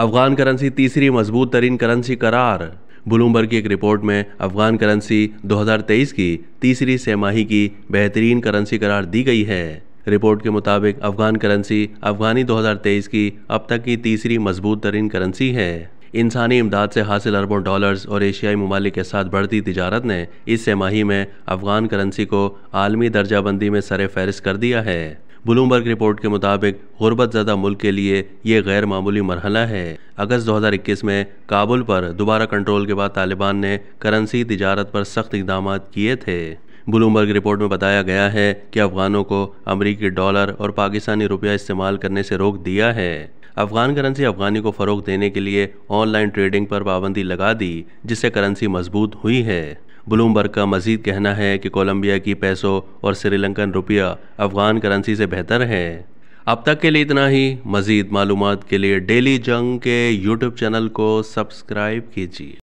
Afghan currency तीसरी मजबूत तरीन करेंसी करार ब्लूमबर्ग की एक रिपोर्ट में अफगान करेंसी 2023 की तीसरी सहमाही की बेहतरीन करेंसी करार दी गई है रिपोर्ट के मुताबिक अफगान करेंसी अफगानी 2023 की अब तक की तीसरी मजबूत तरीन करेंसी है इंसानी इमदाद से हासिल अरबों डॉलर्स और एशियाई ममालिक के साथ बढ़ती तजारत ने इस सेमाही में अफगान करेंसी को आलमी दर्जाबंदी में सर फहरिस्त कर दिया है ब्लूमबर्ग रिपोर्ट के मुताबिक गुर्बत ज़्यादा मुल्क के लिए यह गैर मामूली मरहला है अगस्त 2021 में काबुल पर दोबारा कंट्रोल के बाद तालिबान ने करंसी तजारत पर सख्त इकदाम किए थे ब्लूमबर्ग रिपोर्ट में बताया गया है कि अफगानों को अमरीकी डॉलर और पाकिस्तानी रुपया इस्तेमाल करने से रोक दिया है अफगान करेंसी अफगानी को फ़रोग देने के लिए ऑनलाइन ट्रेडिंग पर पाबंदी लगा दी जिससे करेंसी मजबूत हुई है ब्लूमबर्ग का मजीद कहना है कि कोलंबिया की पैसों और श्रीलंकन रुपया अफगान करेंसी से बेहतर है अब तक के लिए इतना ही मज़ीद मालूम के लिए डेली जंग के यूट्यूब चैनल को सब्सक्राइब कीजिए